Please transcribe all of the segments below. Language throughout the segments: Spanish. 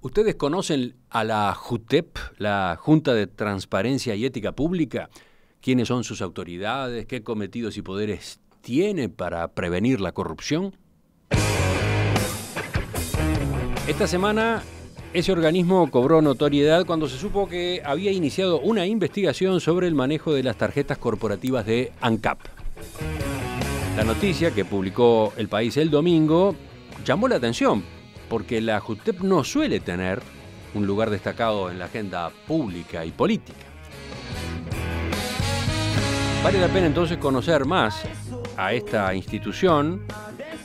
¿Ustedes conocen a la JUTEP, la Junta de Transparencia y Ética Pública? ¿Quiénes son sus autoridades? ¿Qué cometidos y poderes tiene para prevenir la corrupción? Esta semana ese organismo cobró notoriedad cuando se supo que había iniciado una investigación sobre el manejo de las tarjetas corporativas de ANCAP. La noticia que publicó El País el domingo llamó la atención porque la JUTEP no suele tener un lugar destacado en la agenda pública y política. Vale la pena entonces conocer más a esta institución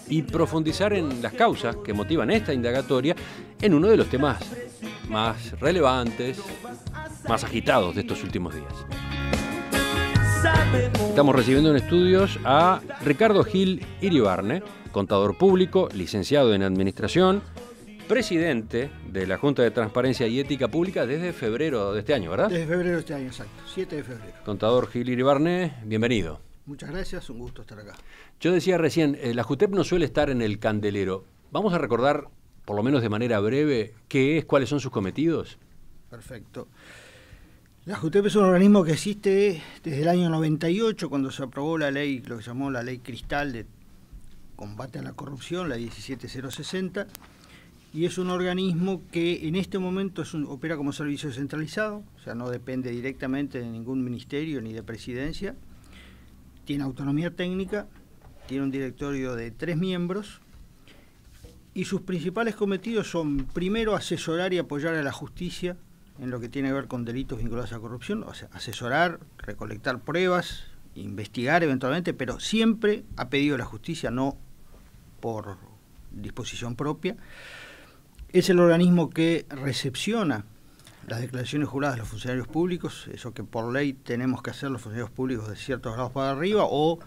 y profundizar en las causas que motivan esta indagatoria en uno de los temas más relevantes, más agitados de estos últimos días. Estamos recibiendo en estudios a Ricardo Gil Iribarne, contador público, licenciado en administración, presidente de la Junta de Transparencia y Ética Pública desde febrero de este año, ¿verdad? Desde febrero de este año, exacto, 7 de febrero. Contador Gil Iribarne, bienvenido. Muchas gracias, un gusto estar acá. Yo decía recién, eh, la JUTEP no suele estar en el candelero. Vamos a recordar, por lo menos de manera breve, qué es, cuáles son sus cometidos. Perfecto. La JUTEP es un organismo que existe desde el año 98, cuando se aprobó la ley, lo que llamó la ley Cristal de Combate a la Corrupción, la 17060, y es un organismo que en este momento opera como servicio centralizado, o sea, no depende directamente de ningún ministerio ni de presidencia, tiene autonomía técnica, tiene un directorio de tres miembros, y sus principales cometidos son, primero, asesorar y apoyar a la justicia en lo que tiene que ver con delitos vinculados a corrupción, o sea, asesorar, recolectar pruebas, investigar eventualmente, pero siempre ha pedido la justicia, no por disposición propia, es el organismo que recepciona las declaraciones juradas de los funcionarios públicos, eso que por ley tenemos que hacer los funcionarios públicos de ciertos grados para arriba, o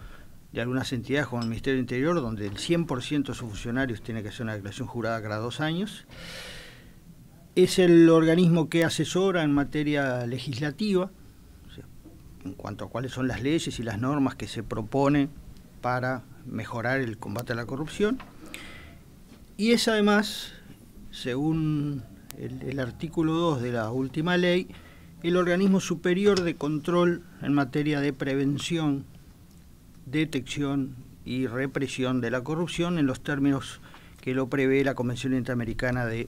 de algunas entidades como el Ministerio del Interior, donde el 100% de sus funcionarios tiene que hacer una declaración jurada cada dos años. Es el organismo que asesora en materia legislativa, en cuanto a cuáles son las leyes y las normas que se propone para mejorar el combate a la corrupción. Y es además, según el, artículo 2 de la última ley, el organismo superior de control en materia de prevención, detección y represión de la corrupción en los términos que lo prevé la Convención Interamericana de,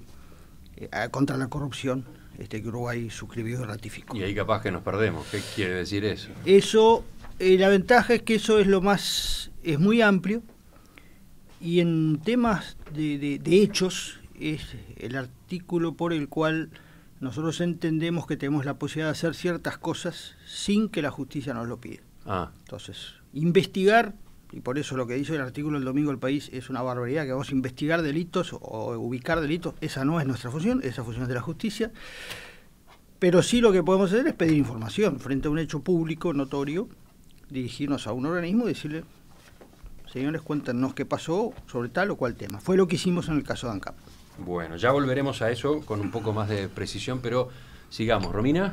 eh, contra la Corrupción este, que Uruguay suscribió y ratificó. Y ahí capaz que nos perdemos. ¿Qué quiere decir eso? Eso, eh, la ventaja es que eso es lo más es muy amplio y en temas de, hechos es el artículo por el cual nosotros entendemos que tenemos la posibilidad de hacer ciertas cosas sin que la justicia nos lo pida. Ah. Entonces, investigar, y por eso lo que dice el artículo del domingo del País es una barbaridad, que vamos a investigar delitos o ubicar delitos, esa no es nuestra función, esa función es de la justicia, pero sí lo que podemos hacer es pedir información frente a un hecho público, notorio, dirigirnos a un organismo y decirle, señores, cuéntenos qué pasó sobre tal o cual tema. Fue lo que hicimos en el caso de ANCAP. Bueno, ya volveremos a eso con un poco más de precisión, pero sigamos. Romina.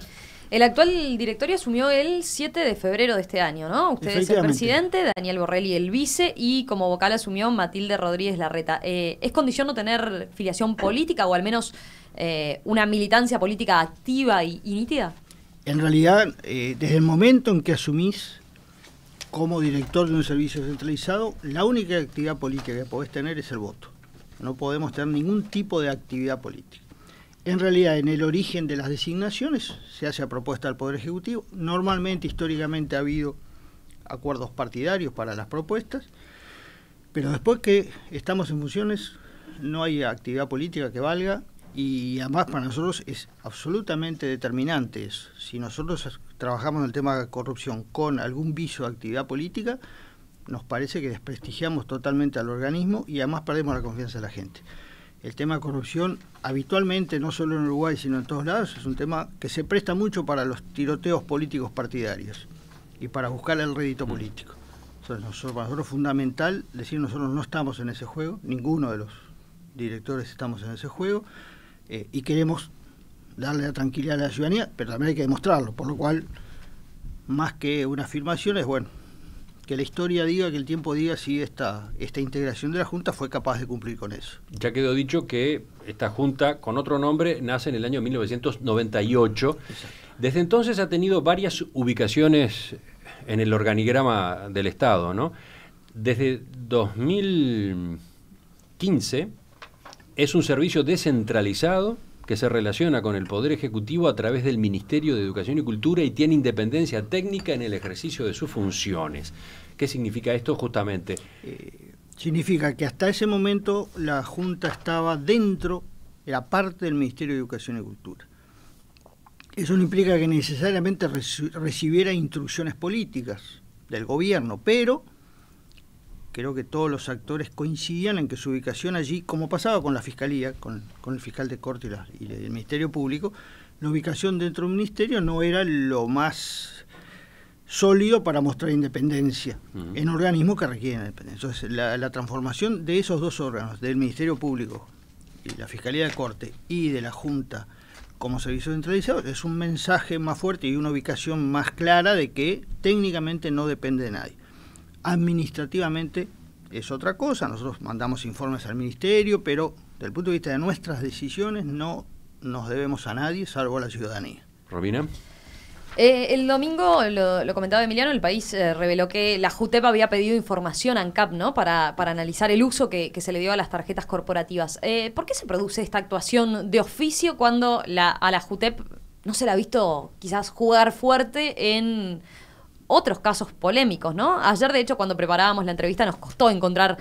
El actual directorio asumió el 7 de febrero de este año, ¿no? Usted es el presidente, Daniel Borrelli el vice y como vocal asumió Matilde Rodríguez Larreta. Eh, ¿Es condición no tener filiación política o al menos eh, una militancia política activa y, nítida? En realidad, eh, desde el momento en que asumís como director de un servicio centralizado, la única actividad política que podés tener es el voto. No podemos tener ningún tipo de actividad política. En realidad, en el origen de las designaciones se hace a propuesta del Poder Ejecutivo. Normalmente, históricamente, ha habido acuerdos partidarios para las propuestas, pero después que estamos en funciones, no hay actividad política que valga y además para nosotros es absolutamente determinante. Si nosotros trabajamos en el tema de corrupción con algún viso de actividad política, nos parece que desprestigiamos totalmente al organismo y además perdemos la confianza de la gente. El tema de corrupción habitualmente, no solo en Uruguay, sino en todos lados, es un tema que se presta mucho para los tiroteos políticos partidarios y para buscar el rédito mm. político. Entonces, nosotros, para nosotros es fundamental decir nosotros no estamos en ese juego, ninguno de los directores estamos en ese juego. Eh, y queremos darle la tranquilidad a la ciudadanía, pero también hay que demostrarlo, por lo cual, más que una afirmación, es bueno, que la historia diga, que el tiempo diga si esta, esta integración de la Junta fue capaz de cumplir con eso. Ya quedó dicho que esta Junta, con otro nombre, nace en el año 1998. Desde entonces ha tenido varias ubicaciones en el organigrama del Estado, ¿no? Desde 2015 es un servicio descentralizado que se relaciona con el Poder Ejecutivo a través del Ministerio de Educación y Cultura y tiene independencia técnica en el ejercicio de sus funciones. ¿Qué significa esto justamente? Eh, significa que hasta ese momento la Junta estaba dentro, la parte del Ministerio de Educación y Cultura. Eso no implica que necesariamente recibiera instrucciones políticas del gobierno, pero creo que todos los actores coincidían en que su ubicación allí, como pasaba con la fiscalía, con, el fiscal de corte y, la, el Ministerio Público, la ubicación dentro del ministerio no era lo más sólido para mostrar independencia en organismos que requieren independencia. Entonces, la, la transformación de esos dos órganos, del Ministerio Público y la Fiscalía de Corte y de la Junta como servicio centralizado, es un mensaje más fuerte y una ubicación más clara de que técnicamente no depende de nadie. Administrativamente es otra cosa, nosotros mandamos informes al ministerio, pero desde el punto de vista de nuestras decisiones no nos debemos a nadie salvo a la ciudadanía. Robina. Eh, el domingo, lo, comentaba Emiliano, el país eh, reveló que la JUTEP había pedido información a ANCAP ¿no? para, para analizar el uso que, se le dio a las tarjetas corporativas. Eh, ¿Por qué se produce esta actuación de oficio cuando la, a la JUTEP no se la ha visto quizás jugar fuerte en otros casos polémicos, ¿no? Ayer, de hecho, cuando preparábamos la entrevista, nos costó encontrar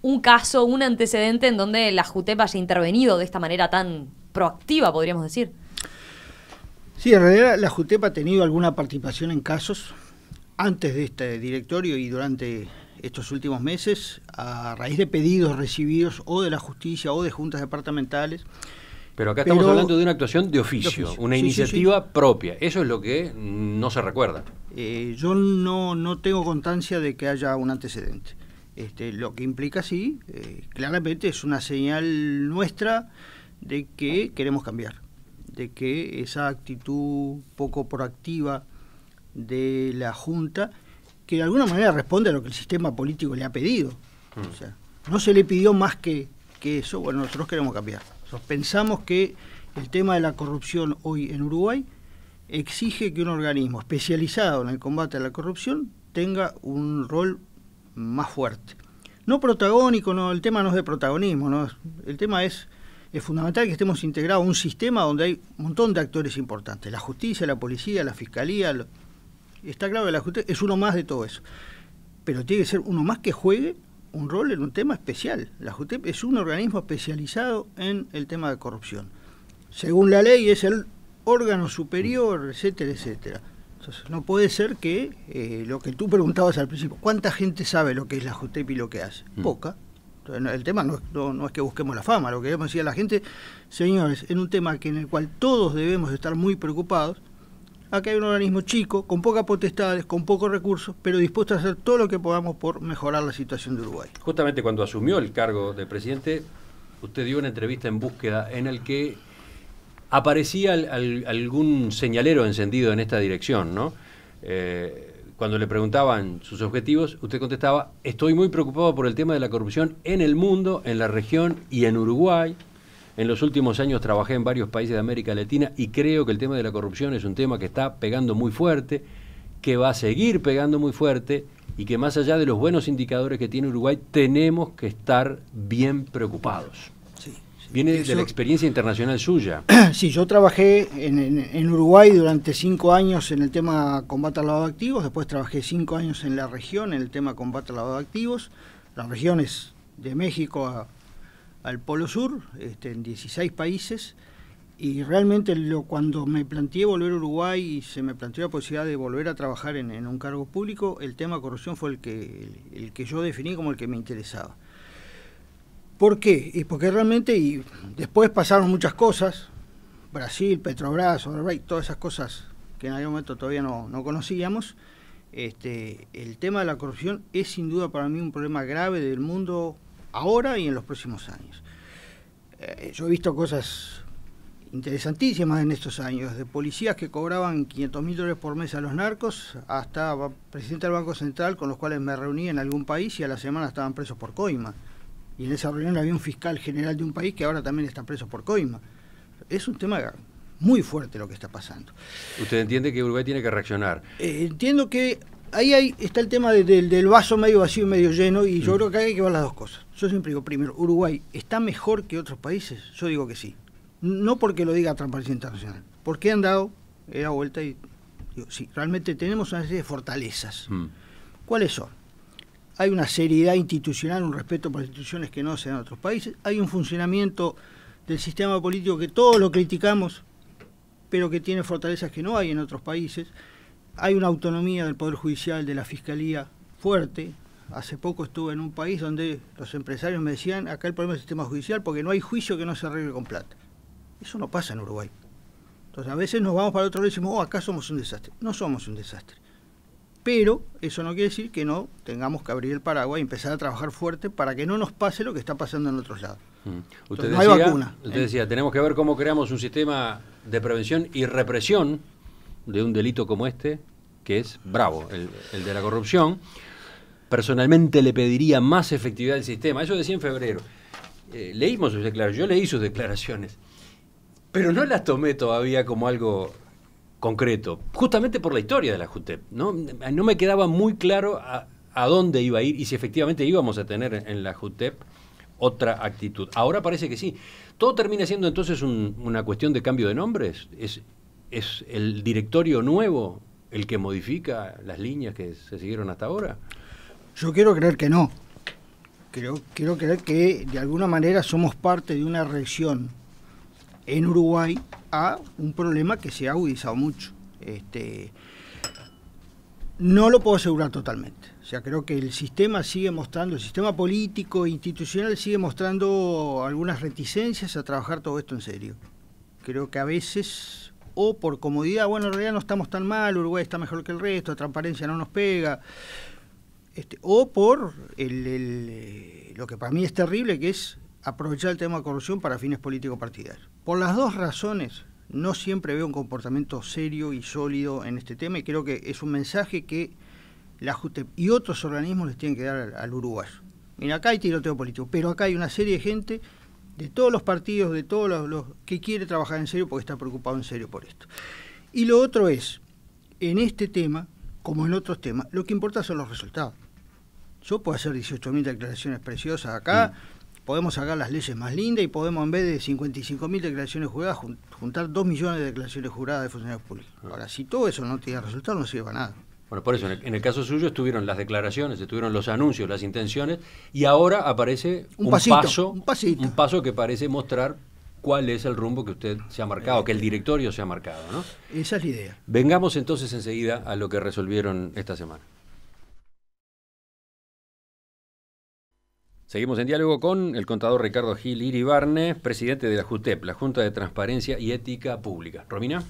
un caso, un antecedente en donde la JUTEP haya intervenido de esta manera tan proactiva, podríamos decir. Sí, en realidad la JUTEP ha tenido alguna participación en casos antes de este directorio y durante estos últimos meses, a raíz de pedidos recibidos o de la justicia o de juntas departamentales, pero acá estamos hablando de una actuación de oficio, una iniciativa propia. Eso es lo que no se recuerda. Eh, yo no, tengo constancia de que haya un antecedente. Este, lo que implica, sí, eh, claramente es una señal nuestra de que queremos cambiar, de que esa actitud poco proactiva de la Junta, que de alguna manera responde a lo que el sistema político le ha pedido. Hmm. no se le pidió más que, que eso, bueno, nosotros queremos cambiar pensamos que el tema de la corrupción hoy en Uruguay exige que un organismo especializado en el combate a la corrupción tenga un rol más fuerte. No protagónico, el tema no es de protagonismo, el tema es, es fundamental que estemos integrados a un sistema donde hay un montón de actores importantes, la justicia, la policía, la fiscalía, está claro que la justicia es uno más de todo eso, pero tiene que ser uno más que juegue un rol en un tema especial. La JUTEP es un organismo especializado en el tema de corrupción. Según la ley es el órgano superior, etcétera, etcétera. Entonces, no puede ser que eh, lo que tú preguntabas al principio, ¿cuánta gente sabe lo que es la JUTEP y lo que hace? Mm. Poca. Entonces, el tema no, es que busquemos la fama, lo que queremos decir a la gente, señores, en un tema que en el cual todos debemos estar muy preocupados, Acá hay un organismo chico, con pocas potestades, con pocos recursos, pero dispuesto a hacer todo lo que podamos por mejorar la situación de Uruguay. Justamente cuando asumió el cargo de presidente, usted dio una entrevista en búsqueda en el que aparecía algún señalero encendido en esta dirección, ¿no? Eh, cuando le preguntaban sus objetivos, usted contestaba, estoy muy preocupado por el tema de la corrupción en el mundo, en la región y en Uruguay. En los últimos años trabajé en varios países de América Latina y creo que el tema de la corrupción es un tema que está pegando muy fuerte, que va a seguir pegando muy fuerte y que más allá de los buenos indicadores que tiene Uruguay, tenemos que estar bien preocupados. Viene de la experiencia internacional suya. Sí, yo trabajé en, Uruguay durante cinco años en el tema combate al lavado de activos, después trabajé cinco años en la región en el tema combate al lavado de activos, las regiones de México a al Polo Sur, este, en 16 países, y realmente lo, cuando me planteé volver a Uruguay y se me planteó la posibilidad de volver a trabajar en, un cargo público, el tema de corrupción fue el que, el, que yo definí como el que me interesaba. ¿Por qué? Y porque realmente, y después pasaron muchas cosas, Brasil, Petrobras, Odebrecht, todas esas cosas que en algún momento todavía no, no conocíamos, este, el tema de la corrupción es sin duda para mí un problema grave del mundo ahora y en los próximos años. Eh, yo he visto cosas interesantísimas en estos años, de policías que cobraban 500 mil dólares por mes a los narcos, hasta presidente del Banco Central con los cuales me reuní en algún país y a la semana estaban presos por coima. Y en esa reunión había un fiscal general de un país que ahora también está preso por coima. Es un tema muy fuerte lo que está pasando. ¿Usted entiende que Uruguay tiene que reaccionar? Eh, entiendo que ahí está el tema del vaso medio vacío y medio lleno y yo mm. creo que hay que ver las dos cosas. Yo siempre digo, primero, Uruguay está mejor que otros países. Yo digo que sí. No porque lo diga Transparencia Internacional, porque han dado la vuelta y digo, sí, realmente tenemos una serie de fortalezas. Mm. ¿Cuáles son? Hay una seriedad institucional, un respeto por las instituciones que no se dan en otros países. Hay un funcionamiento del sistema político que todos lo criticamos, pero que tiene fortalezas que no hay en otros países. Hay una autonomía del Poder Judicial, de la Fiscalía fuerte, hace poco estuve en un país donde los empresarios me decían, acá el problema es el sistema judicial porque no hay juicio que no se arregle con plata. Eso no pasa en Uruguay. Entonces a veces nos vamos para otro lado y decimos, oh, acá somos un desastre. No somos un desastre. Pero eso no quiere decir que no tengamos que abrir el paraguas y empezar a trabajar fuerte para que no nos pase lo que está pasando en otros lados. Mm. decía, no hay vacuna, usted decía, tenemos que ver cómo creamos un sistema de prevención y represión de un delito como este, que es bravo, el de la corrupción personalmente le pediría más efectividad al sistema. Eso decía en febrero. Eh, leímos sus declaraciones, yo leí sus declaraciones, pero no las tomé todavía como algo concreto, justamente por la historia de la JUTEP. No, me quedaba muy claro a, dónde iba a ir y si efectivamente íbamos a tener en, la JUTEP otra actitud. Ahora parece que sí. Todo termina siendo entonces una cuestión de cambio de nombres. ¿Es el directorio nuevo el que modifica las líneas que se siguieron hasta ahora? Yo quiero creer que no. Creo, quiero creer que de alguna manera somos parte de una reacción en Uruguay a un problema que se ha agudizado mucho. Este, no lo puedo asegurar totalmente. O sea, creo que el sistema sigue mostrando, el sistema político, e institucional, sigue mostrando algunas reticencias a trabajar todo esto en serio. Creo que a veces, o por comodidad, bueno, en realidad no estamos tan mal, Uruguay está mejor que el resto, la transparencia no nos pega, este, o por eh, lo que para mí es terrible, que es aprovechar el tema de corrupción para fines político partidarios. Por las dos razones, no siempre veo un comportamiento serio y sólido en este tema y creo que es un mensaje que la JUTEP y otros organismos les tienen que dar al, Uruguay Mira, acá hay tiroteo político, pero acá hay una serie de gente de todos los partidos, de todos los, que quiere trabajar en serio porque está preocupado en serio por esto. Y lo otro es, en este tema, como en otros temas, lo que importa son los resultados. Yo puedo hacer 18.000 declaraciones preciosas acá, mm. podemos sacar las leyes más lindas y podemos en vez de 55.000 declaraciones juradas juntar 2 millones de declaraciones juradas de funcionarios públicos. Ah. Ahora, si todo eso no tiene resultado, no sirve para nada. Bueno, por eso, en el, caso suyo estuvieron las declaraciones, estuvieron los anuncios, las intenciones, y ahora aparece un, pasito, un, pasito. un paso que parece mostrar cuál es el rumbo que usted se ha marcado, eh. que el directorio se ha marcado. ¿no? Esa es la idea. Vengamos entonces enseguida a lo que resolvieron esta semana. Seguimos en diálogo con el contador Ricardo Gil Iribarne, presidente de la JUTEP, la Junta de Transparencia y Ética Pública. Romina.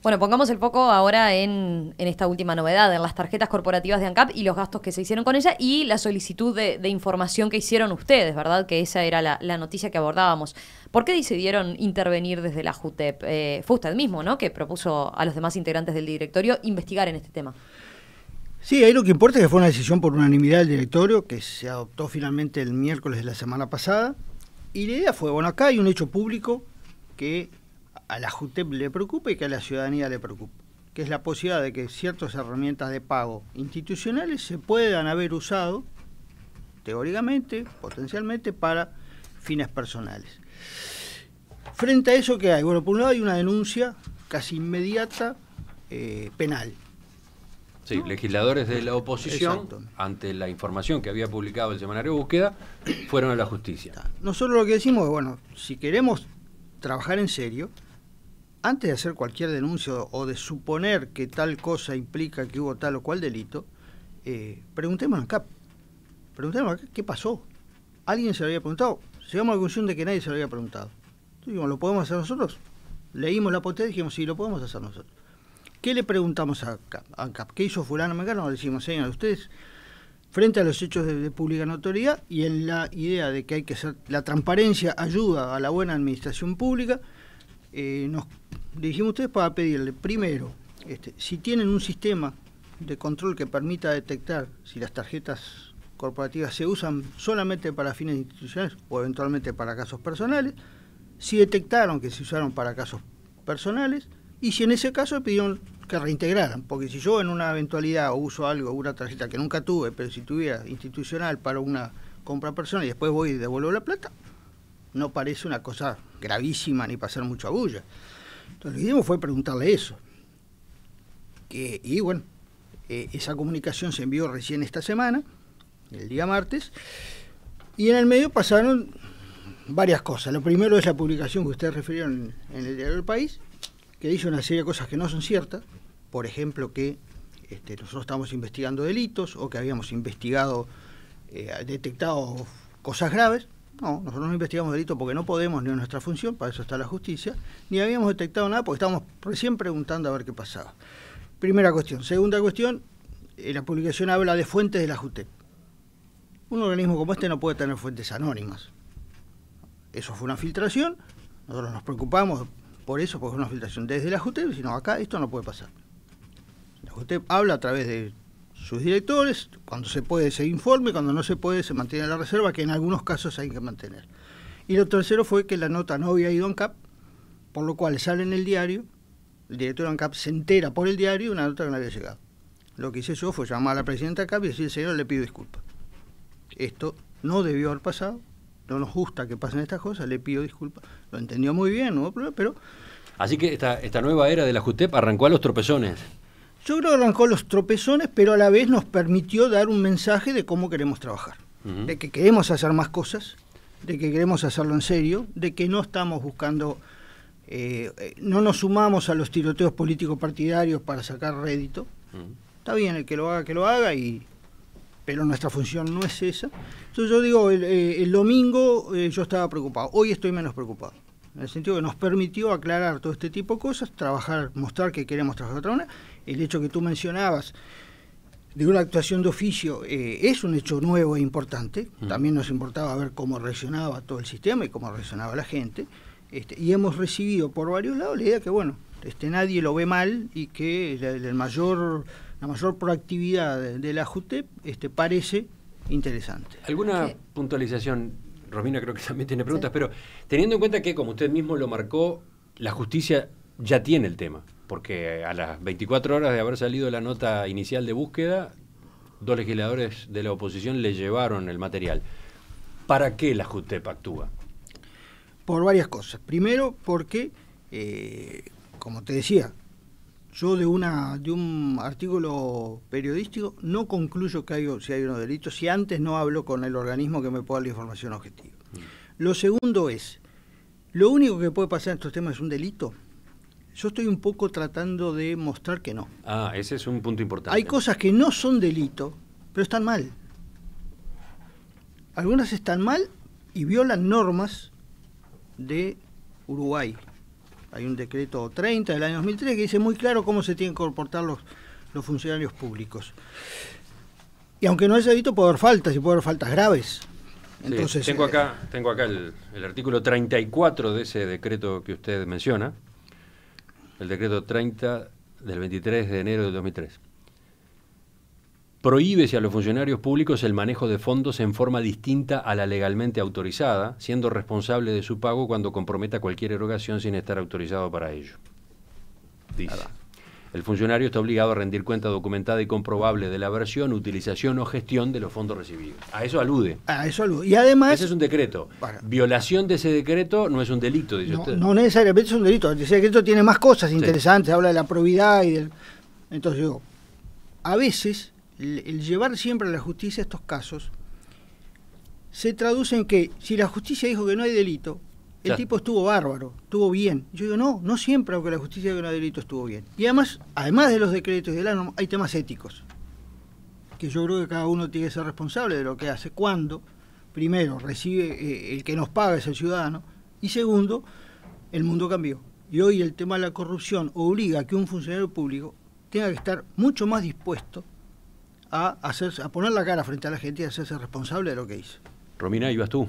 Bueno, pongamos el poco ahora en, esta última novedad, en las tarjetas corporativas de ANCAP y los gastos que se hicieron con ella y la solicitud de, información que hicieron ustedes, ¿verdad? Que esa era la, noticia que abordábamos. ¿Por qué decidieron intervenir desde la JUTEP? Eh, fue usted mismo, ¿no? Que propuso a los demás integrantes del directorio investigar en este tema. Sí, ahí lo que importa es que fue una decisión por unanimidad del directorio que se adoptó finalmente el miércoles de la semana pasada. Y la idea fue, bueno, acá hay un hecho público que a la JUTEP le preocupa y que a la ciudadanía le preocupa, que es la posibilidad de que ciertas herramientas de pago institucionales se puedan haber usado teóricamente, potencialmente, para fines personales. Frente a eso, ¿qué hay? Bueno, por un lado hay una denuncia casi inmediata eh, penal. Sí, legisladores de la oposición, ante la información que había publicado el semanario Búsqueda, fueron a la justicia. Nosotros lo que decimos es, bueno, si queremos trabajar en serio, antes de hacer cualquier denuncia o de suponer que tal cosa implica que hubo tal o cual delito, eh, preguntemos acá, preguntemos acá qué pasó. ¿Alguien se lo había preguntado? Llegamos a la conclusión de que nadie se lo había preguntado. Entonces, ¿lo podemos hacer nosotros? Leímos la potencia y dijimos, sí, lo podemos hacer nosotros. ¿Qué le preguntamos a ANCAP? ¿Qué hizo fulano Mengano? Le decimos, señor, ustedes, frente a los hechos de, pública notoriedad y en la idea de que hay que hacer, la transparencia ayuda a la buena administración pública, eh, nos dijimos a ustedes para pedirle, primero, este, si tienen un sistema de control que permita detectar si las tarjetas corporativas se usan solamente para fines institucionales o eventualmente para casos personales, si detectaron que se usaron para casos personales y si en ese caso pidieron que reintegraran, porque si yo en una eventualidad uso algo, una tarjeta que nunca tuve, pero si tuviera institucional para una compra personal y después voy y devuelvo la plata, no parece una cosa gravísima ni pasar mucha bulla. Entonces lo que hicimos fue preguntarle eso. y bueno, eh, esa comunicación se envió recién esta semana, el día martes, y en el medio pasaron varias cosas. Lo primero es la publicación que ustedes refirieron en, el diario del país, que dice una serie de cosas que no son ciertas, por ejemplo que este, nosotros estamos investigando delitos o que habíamos investigado, eh, detectado cosas graves, no, nosotros no investigamos delito porque no podemos, ni en nuestra función, para eso está la justicia, ni habíamos detectado nada porque estábamos recién preguntando a ver qué pasaba. Primera cuestión. Segunda cuestión, eh, la publicación habla de fuentes de la JUTEP. Un organismo como este no puede tener fuentes anónimas. Eso fue una filtración, nosotros nos preocupamos por eso, porque es una filtración desde la JUTEP, sino acá esto no puede pasar. La JUTEP habla a través de sus directores, cuando se puede se informe, cuando no se puede se mantiene la reserva, que en algunos casos hay que mantener. Y lo tercero fue que la nota no había ido a ANCAP, por lo cual sale en el diario, el director de ANCAP se entera por el diario una nota que no había llegado. Lo que hice yo fue llamar a la presidenta ANCAP y decir, señor, le pido disculpas. Esto no debió haber pasado, no nos gusta que pasen estas cosas, le pido disculpas. Lo entendió muy bien, no hubo problema, pero... Así que esta, esta nueva era de la JUTEP arrancó a los tropezones. Yo creo que arrancó los tropezones, pero a la vez nos permitió dar un mensaje de cómo queremos trabajar, de que queremos hacer más cosas, de que queremos hacerlo en serio, de que no estamos buscando, eh, eh, no nos sumamos a los tiroteos políticos partidarios para sacar rédito. Está bien, el que lo haga, que lo haga, y pero nuestra función no es esa. Entonces yo digo, el, eh, domingo yo estaba preocupado, hoy estoy menos preocupado. En el sentido que nos permitió aclarar todo este tipo de cosas, trabajar, mostrar que queremos trabajar de otra manera el hecho que tú mencionabas de una actuación de oficio eh, es un hecho nuevo e importante. También nos importaba ver cómo reaccionaba todo el sistema y cómo reaccionaba la gente. Este, y hemos recibido por varios lados la idea que, bueno, este, nadie lo ve mal y que la, mayor, la mayor proactividad de, la JUTEP e este, parece interesante. ¿Alguna puntualización? Romina creo que también tiene preguntas, pero teniendo en cuenta que, como usted mismo lo marcó, la justicia ya tiene el tema porque a las 24 horas de haber salido la nota inicial de búsqueda, dos legisladores de la oposición le llevaron el material. ¿Para qué la JUTEP actúa? Por varias cosas. Primero, porque, eh, como te decía, yo de una de un artículo periodístico no concluyo que hay, si hay unos delitos si antes no hablo con el organismo que me pueda la información objetiva. Mm. Lo segundo es, lo único que puede pasar en estos temas es un delito, yo estoy un poco tratando de mostrar que no. Ah, ese es un punto importante. Hay cosas que no son delito, pero están mal. Algunas están mal y violan normas de Uruguay. Hay un decreto 30 del año 2003 que dice muy claro cómo se tienen que comportar los, funcionarios públicos. Y aunque no es delito, puede haber faltas y puede haber faltas graves. tengo eh, acá, tengo acá el, el artículo 34 de ese decreto que usted menciona, el decreto 30 del 23 de enero de 2003. Prohíbese a los funcionarios públicos el manejo de fondos en forma distinta a la legalmente autorizada, siendo responsable de su pago cuando comprometa cualquier erogación sin estar autorizado para ello. Dice. El funcionario está obligado a rendir cuenta documentada y comprobable de la versión, utilización o gestión de los fondos recibidos. A eso alude. A eso alude. Y además. Ese es un decreto. Violación de ese decreto no es un delito, dice usted. No necesariamente es un delito. Ese decreto tiene más cosas interesantes. Habla de la probidad y del. Entonces digo, a veces el llevar siempre a la justicia estos casos se traduce en que si la justicia dijo que no hay delito, el tipo estuvo bárbaro, estuvo bien. Yo digo, no, no siempre, aunque la justicia de un delito estuvo bien. Y además, además de los decretos y de la norma, hay temas éticos, que yo creo que cada uno tiene que ser responsable de lo que hace, cuando, primero, recibe eh, el que nos paga es el ciudadano, y segundo, el mundo cambió. Y hoy el tema de la corrupción obliga a que un funcionario público tenga que estar mucho más dispuesto a, a poner la cara frente a la gente y hacerse responsable de lo que hizo. Romina, ibas tú.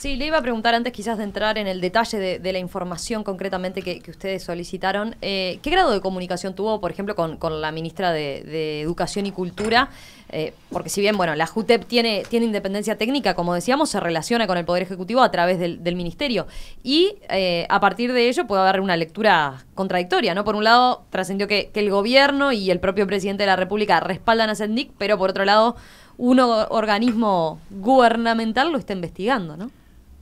Sí, le iba a preguntar antes quizás de entrar en el detalle de, la información concretamente que, ustedes solicitaron, eh, ¿qué grado de comunicación tuvo, por ejemplo, con, la ministra de, Educación y Cultura? Eh, porque si bien, bueno, la JUTEP tiene, tiene independencia técnica, como decíamos, se relaciona con el Poder Ejecutivo a través del, Ministerio. Y eh, a partir de ello puede haber una lectura contradictoria, ¿no? Por un lado, trascendió que, el gobierno y el propio presidente de la República respaldan a CENDIC, pero por otro lado, un organismo gubernamental lo está investigando, ¿no?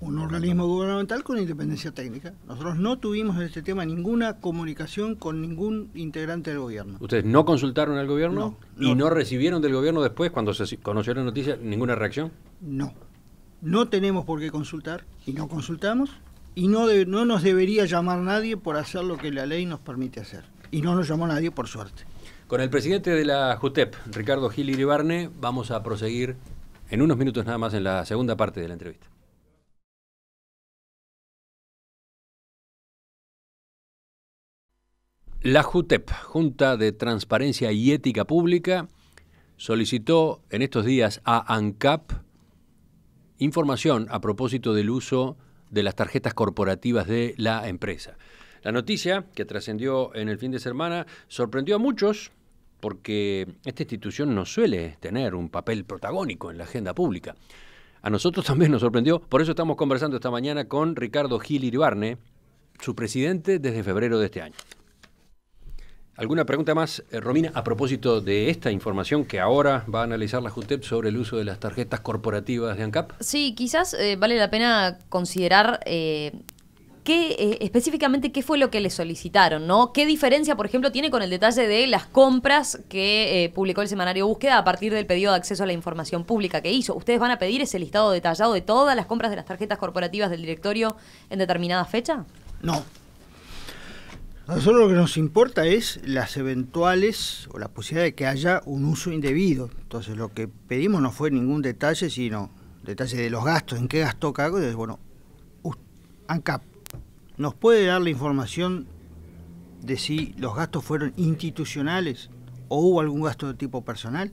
un organismo gubernamental con independencia técnica. Nosotros no tuvimos en este tema ninguna comunicación con ningún integrante del gobierno. ¿Ustedes no consultaron al gobierno no, y no recibieron del gobierno después, cuando se conocieron noticias, ninguna reacción? No. No tenemos por qué consultar y no consultamos y no, no nos debería llamar nadie por hacer lo que la ley nos permite hacer. Y no nos llamó nadie por suerte. Con el presidente de la JUTEP, Ricardo Gil Iribarne, vamos a proseguir en unos minutos nada más en la segunda parte de la entrevista. La JUTEP, Junta de Transparencia y Ética Pública, solicitó en estos días a ANCAP información a propósito del uso de las tarjetas corporativas de la empresa. La noticia que trascendió en el fin de semana sorprendió a muchos porque esta institución no suele tener un papel protagónico en la agenda pública. A nosotros también nos sorprendió, por eso estamos conversando esta mañana con Ricardo Gil Iribarne, su presidente desde febrero de este año. ¿Alguna pregunta más, eh, Romina, a propósito de esta información que ahora va a analizar la JUTEP sobre el uso de las tarjetas corporativas de ANCAP? Sí, quizás eh, vale la pena considerar... Eh, qué, específicamente qué fue lo que le solicitaron, ¿no? ¿Qué diferencia, por ejemplo, tiene con el detalle de las compras que publicó el semanario Búsqueda a partir del pedido de acceso a la información pública que hizo? ¿Ustedes van a pedir ese listado detallado de todas las compras de las tarjetas corporativas del directorio en determinada fecha? No, a nosotros lo que nos importa es las eventuales o la posibilidad de que haya un uso indebido. Entonces lo que pedimos no fue ningún detalle, sino detalle de los gastos, en qué gastó cada Entonces Bueno, ANCAP nos puede dar la información de si los gastos fueron institucionales o hubo algún gasto de tipo personal.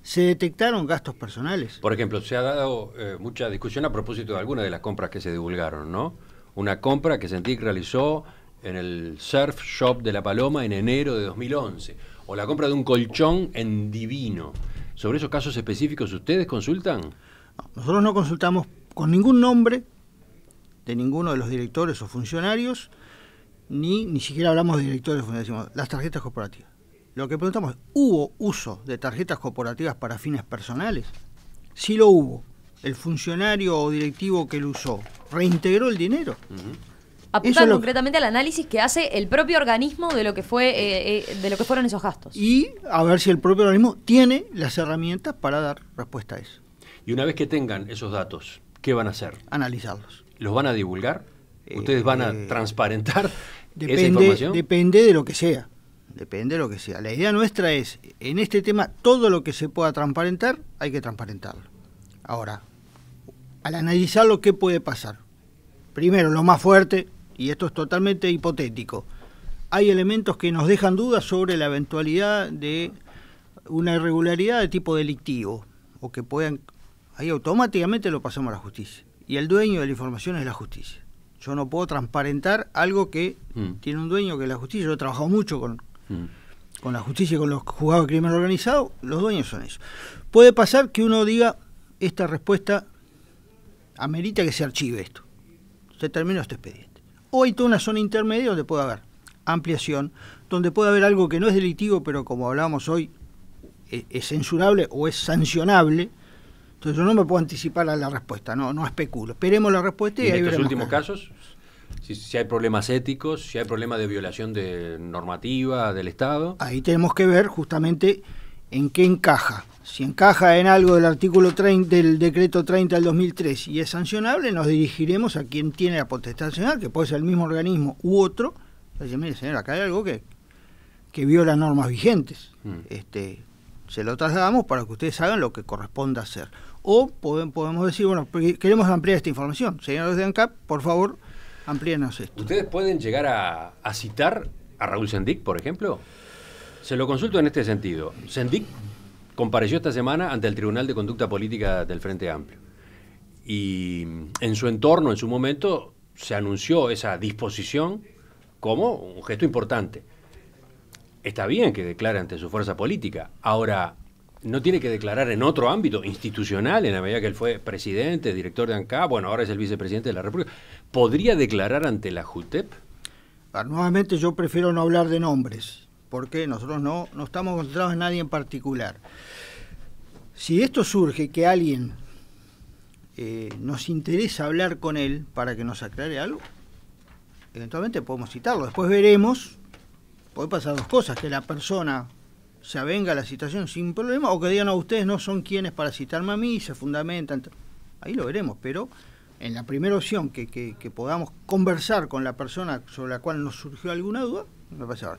Se detectaron gastos personales. Por ejemplo, se ha dado eh, mucha discusión a propósito de alguna de las compras que se divulgaron, ¿no? Una compra que Sentic realizó en el surf shop de La Paloma en enero de 2011, o la compra de un colchón en Divino. ¿Sobre esos casos específicos ustedes consultan? nosotros no consultamos con ningún nombre de ninguno de los directores o funcionarios, ni, ni siquiera hablamos de directores, o funcionarios las tarjetas corporativas. Lo que preguntamos, ¿hubo uso de tarjetas corporativas para fines personales? Si lo hubo, el funcionario o directivo que lo usó reintegró el dinero apuntan concretamente al análisis que hace el propio organismo de lo que fue eh, eh, de lo que fueron esos gastos. Y a ver si el propio organismo tiene las herramientas para dar respuesta a eso. Y una vez que tengan esos datos, ¿qué van a hacer? Analizarlos. ¿Los van a divulgar? Eh, ¿Ustedes van a transparentar depende, Depende de lo que sea. Depende de lo que sea. La idea nuestra es, en este tema, todo lo que se pueda transparentar, hay que transparentarlo. Ahora, al analizarlo, ¿qué puede pasar? Primero, lo más fuerte, y esto es totalmente hipotético, hay elementos que nos dejan dudas sobre la eventualidad de una irregularidad de tipo delictivo, o que puedan, ahí automáticamente lo pasamos a la justicia. Y el dueño de la información es la justicia. Yo no puedo transparentar algo que mm. tiene un dueño que es la justicia. Yo he trabajado mucho con, mm. con la justicia y con los juzgados de crimen organizado. Los dueños son ellos. Puede pasar que uno diga, esta respuesta amerita que se archive esto. Se termina este expediente o hay toda una zona intermedia donde puede haber ampliación, donde puede haber algo que no es delictivo, pero como hablábamos hoy, e-, es, censurable o es sancionable. Entonces yo no me puedo anticipar a la respuesta, no, no especulo. Esperemos la respuesta y, ¿Y en los últimos casos, si, si, hay problemas éticos, si hay problemas de violación de normativa del Estado. Ahí tenemos que ver justamente en qué encaja. Si encaja en algo del artículo 30, del decreto 30 del 2003 y es sancionable, nos dirigiremos a quien tiene la potestad nacional, que puede ser el mismo organismo u otro. decir, mire, señor, acá hay algo que, que viola normas vigentes. Mm. Este, se lo trasladamos para que ustedes hagan lo que corresponda hacer. O podemos decir, bueno, queremos ampliar esta información. Señores de ANCAP, por favor, amplíenos esto. ¿Ustedes pueden llegar a, citar a Raúl Sendic, por ejemplo? Se lo consulto en este sentido. Sendic compareció esta semana ante el Tribunal de Conducta Política del Frente Amplio. Y en su entorno, en su momento, se anunció esa disposición como un gesto importante. Está bien que declare ante su fuerza política. Ahora, no tiene que declarar en otro ámbito institucional, en la medida que él fue presidente, director de ANCAP, bueno, ahora es el vicepresidente de la República. ¿Podría declarar ante la JUTEP? Ah, nuevamente yo prefiero no hablar de nombres porque nosotros no, estamos concentrados en nadie en particular. Si esto surge que alguien eh, nos interesa hablar con él para que nos aclare algo, eventualmente podemos citarlo. Después veremos, puede pasar dos cosas, que la persona se avenga a la situación sin problema o que digan a ustedes no son quienes para citar a mí se fundamentan. Ahí lo veremos, pero en la primera opción que, podamos conversar con la persona sobre la cual nos surgió alguna duda, me parece ahora.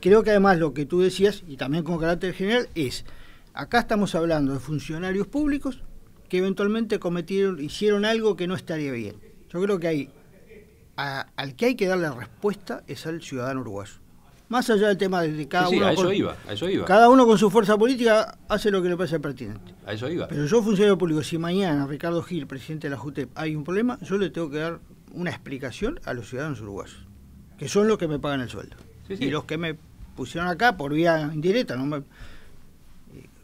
Creo que además lo que tú decías, y también con carácter general, es, acá estamos hablando de funcionarios públicos que eventualmente cometieron, hicieron algo que no estaría bien. Yo creo que hay, al que hay que darle respuesta es al ciudadano uruguayo. Más allá del tema de cada uno. A eso iba, a eso iba. Cada uno con su fuerza política hace lo que le parece pertinente. A eso iba. Pero yo, funcionario público, si mañana Ricardo Gil, presidente de la JUTEP, hay un problema, yo le tengo que dar una explicación a los ciudadanos uruguayos, que son los que me pagan el sueldo. y los que me pusieron acá por vía indirecta, no me, eh,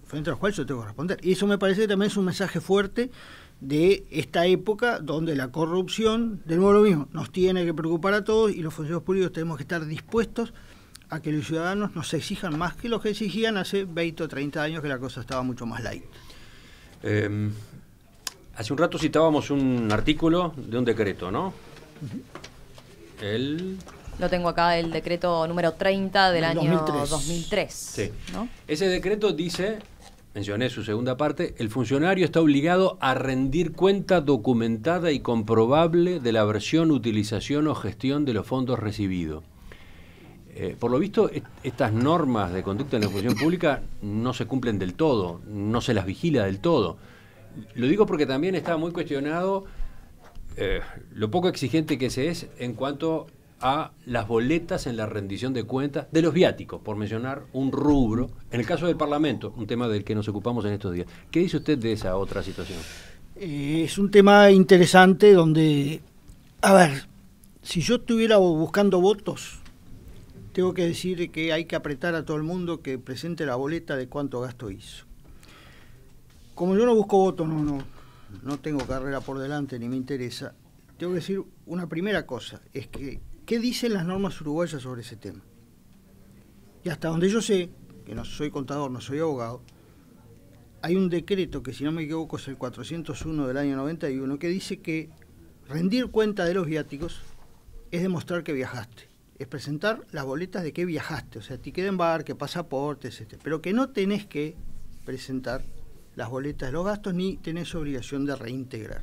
frente cuales yo tengo que responder. Y eso me parece que también es un mensaje fuerte de esta época donde la corrupción, de nuevo lo mismo, nos tiene que preocupar a todos y los funcionarios públicos tenemos que estar dispuestos a que los ciudadanos nos exijan más que los que exigían hace 20 o 30 años que la cosa estaba mucho más light. Em, hace un rato citábamos un artículo de un decreto, ¿no? El lo tengo acá, el decreto número 30 del año 2003. Ese decreto dice, mencioné su segunda parte, el funcionario está obligado a rendir cuenta documentada y comprobable de la versión, utilización o gestión de los fondos recibidos. Eh, por lo visto, estas normas de conducta en la función pública no se cumplen del todo, no se las vigila del todo. Lo digo porque también está muy cuestionado eh, lo poco exigente que se es en cuanto a las boletas en la rendición de cuentas de los viáticos, por mencionar un rubro, en el caso del Parlamento, un tema del que nos ocupamos en estos días. ¿Qué dice usted de esa otra situación? Eh, es un tema interesante donde, a ver, si yo estuviera buscando votos, tengo que decir que hay que apretar a todo el mundo que presente la boleta de cuánto gasto hizo. Como yo no busco votos, no, no, no tengo carrera por delante ni me interesa, tengo que decir una primera cosa, es que ¿Qué dicen las normas uruguayas sobre ese tema? Y hasta donde yo sé, que no soy contador, no soy abogado, hay un decreto que si no me equivoco es el 401 del año 91 que dice que rendir cuenta de los viáticos es demostrar que viajaste, es presentar las boletas de que viajaste, o sea, ticket de embarque, pasaportes, etc. Pero que no tenés que presentar las boletas de los gastos ni tenés obligación de reintegrar.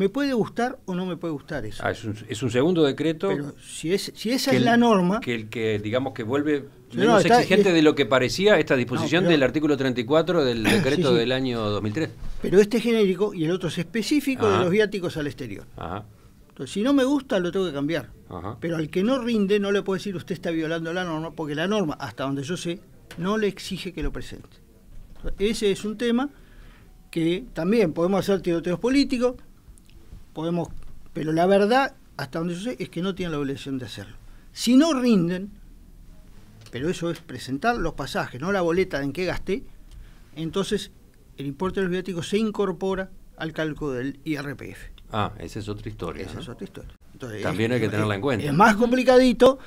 Me puede gustar o no me puede gustar eso. Ah, es, un, segundo decreto. Pero si, esa es la norma. Que el que, digamos, que vuelve menos exigente de lo que parecía esta disposición del artículo 34 del decreto del año 2003. Pero este es genérico y el otro es específico de los viáticos al exterior. Entonces, si no me gusta, lo tengo que cambiar. Pero al que no rinde, no le puedo decir usted está violando la norma, porque la norma, hasta donde yo sé, no le exige que lo presente. ese es un tema que también podemos hacer tiroteos políticos, podemos, pero la verdad, hasta donde yo sé, es que no tienen la obligación de hacerlo. Si no rinden, pero eso es presentar los pasajes, no la boleta en que gasté, entonces el importe de los viáticos se incorpora al cálculo del IRPF. Ah, esa es otra historia. Esa es otra historia. También hay que tenerla en cuenta. Es más complicadito,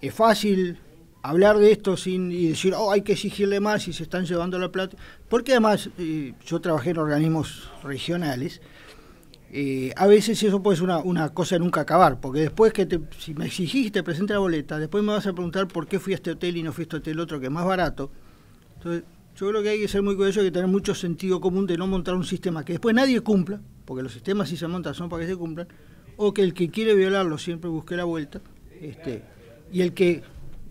es fácil hablar de esto sin y decir, oh, hay que exigirle más si se están llevando la plata. Porque además, eh, yo trabajé en organismos regionales eh, a veces eso puede ser una, cosa cosa nunca acabar, porque después que si me exigiste presente la boleta, después me vas a preguntar por qué fui a este hotel y no fui a este hotel otro que es más barato. Entonces, yo creo que hay que ser muy curioso y que tener mucho sentido común de no montar un sistema que después nadie cumpla, porque los sistemas si se montan son para que se cumplan, o que el que quiere violarlo siempre busque la vuelta, este, y el que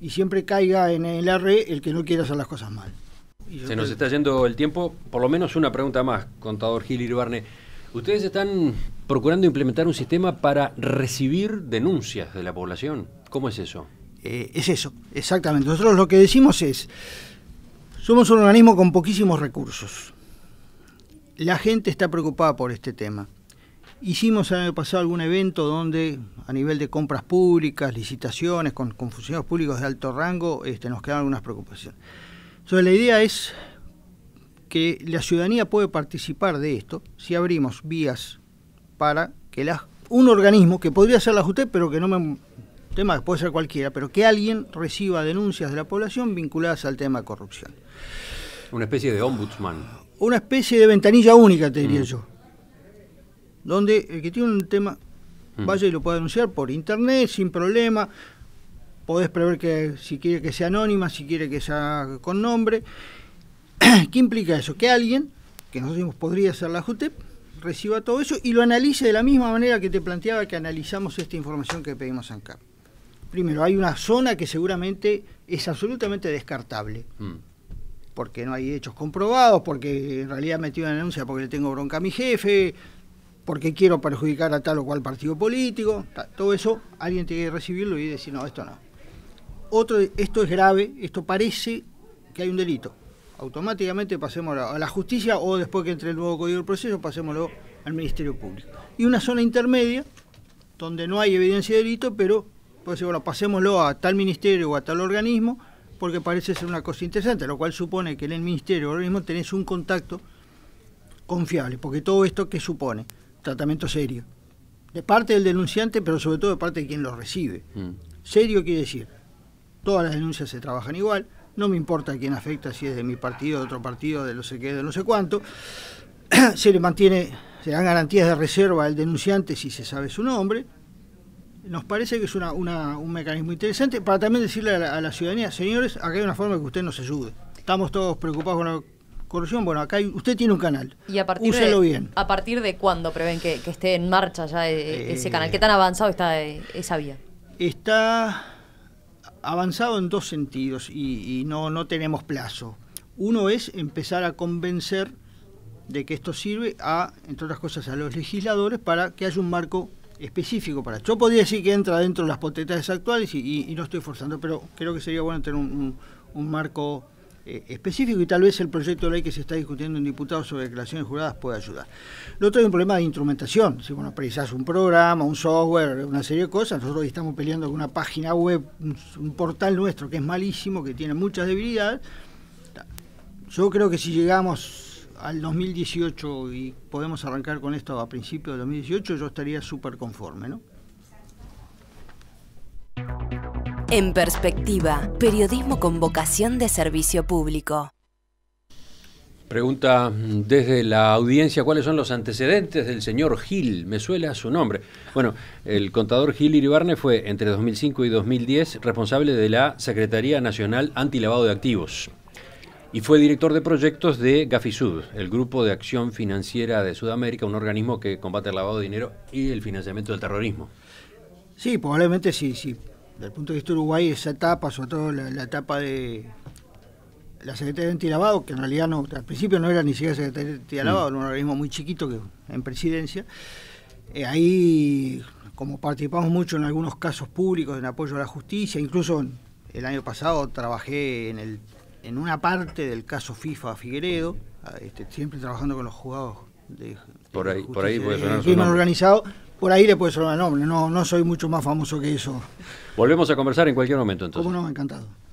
y siempre caiga en la red el que no quiere hacer las cosas mal. se nos está yendo el tiempo, por lo menos una pregunta más, contador Gil Irbarne. Ustedes están procurando implementar un sistema para recibir denuncias de la población. ¿Cómo es eso? Eh, es eso, exactamente. Nosotros lo que decimos es, somos un organismo con poquísimos recursos. La gente está preocupada por este tema. Hicimos el año pasado algún evento donde a nivel de compras públicas, licitaciones, con, funcionarios públicos de alto rango, este, nos quedaron algunas preocupaciones. Entonces la idea es que la ciudadanía puede participar de esto si abrimos vías para que las, un organismo, que podría ser la JUTEP, pero que no me tema puede ser cualquiera, pero que alguien reciba denuncias de la población vinculadas al tema de corrupción. Una especie de ombudsman. Una especie de ventanilla única, te diría mm. yo. Donde el que tiene un tema mm. vaya y lo pueda denunciar por internet, sin problema. Podés prever que si quiere que sea anónima, si quiere que sea con nombre. ¿Qué implica eso? Que alguien, que nosotros podría ser la JUTEP, reciba todo eso y lo analice de la misma manera que te planteaba que analizamos esta información que pedimos a ANCAP. Primero, hay una zona que seguramente es absolutamente descartable, mm. porque no hay hechos comprobados, porque en realidad metido una denuncia porque le tengo bronca a mi jefe, porque quiero perjudicar a tal o cual partido político, todo eso alguien tiene que recibirlo y decir, no, esto no. Otro, esto es grave, esto parece que hay un delito automáticamente pasemos a la justicia o después que entre el nuevo código del proceso pasémoslo al Ministerio Público. Y una zona intermedia donde no hay evidencia de delito, pero pues bueno, pasémoslo a tal ministerio o a tal organismo porque parece ser una cosa interesante, lo cual supone que en el ministerio o organismo tenés un contacto confiable, porque todo esto que supone tratamiento serio de parte del denunciante, pero sobre todo de parte de quien lo recibe. Mm. Serio quiere decir, todas las denuncias se trabajan igual, no me importa quién afecta, si es de mi partido, de otro partido, de lo sé qué, de no sé cuánto. Se le mantiene, se dan garantías de reserva al denunciante si se sabe su nombre. Nos parece que es un mecanismo interesante para también decirle a la, ciudadanía, señores, acá hay una forma que usted nos ayude. Estamos todos preocupados con la corrupción. Bueno, acá usted tiene un canal. Y Úselo bien. ¿A partir de cuándo prevén que, esté en marcha ya eh, eh, ese canal? ¿Qué tan avanzado está eh, esa vía? Está avanzado en dos sentidos y, no, no tenemos plazo. Uno es empezar a convencer de que esto sirve a, entre otras cosas, a los legisladores para que haya un marco específico para. Yo podría decir que entra dentro de las potestades actuales y, no estoy forzando, pero creo que sería bueno tener un, un, un marco eh, específico y tal vez el proyecto de ley que se está discutiendo en diputados sobre declaraciones juradas puede ayudar. Lo otro es un problema de instrumentación. Si bueno, precisas un programa, un software, una serie de cosas, nosotros hoy estamos peleando con una página web, un, portal nuestro que es malísimo, que tiene muchas debilidades. Yo creo que si llegamos al 2018 y podemos arrancar con esto a principios de 2018, yo estaría súper conforme, ¿no? En perspectiva, periodismo con vocación de servicio público. Pregunta desde la audiencia cuáles son los antecedentes del señor Gil. Me suela su nombre. Bueno, el contador Gil Iribarne fue entre 2005 y 2010 responsable de la Secretaría Nacional Antilavado de Activos y fue director de proyectos de Gafisud, el Grupo de Acción Financiera de Sudamérica, un organismo que combate el lavado de dinero y el financiamiento del terrorismo. Sí, probablemente sí, sí desde el punto de vista de uruguay, esa etapa, sobre todo la, etapa de la Secretaría de Antilavado, que en realidad no, al principio no era ni siquiera Secretaría de Antilavado, era un organismo muy chiquito que en presidencia, eh, ahí como participamos mucho en algunos casos públicos en apoyo a la justicia, incluso el año pasado trabajé en, el, en una parte del caso FIFA Figueredo, este, siempre trabajando con los juzgados de, por ahí, por ahí puede organizado, por ahí le puede sonar el nombre, no, no soy mucho más famoso que eso. Volvemos a conversar en cualquier momento entonces. encantado.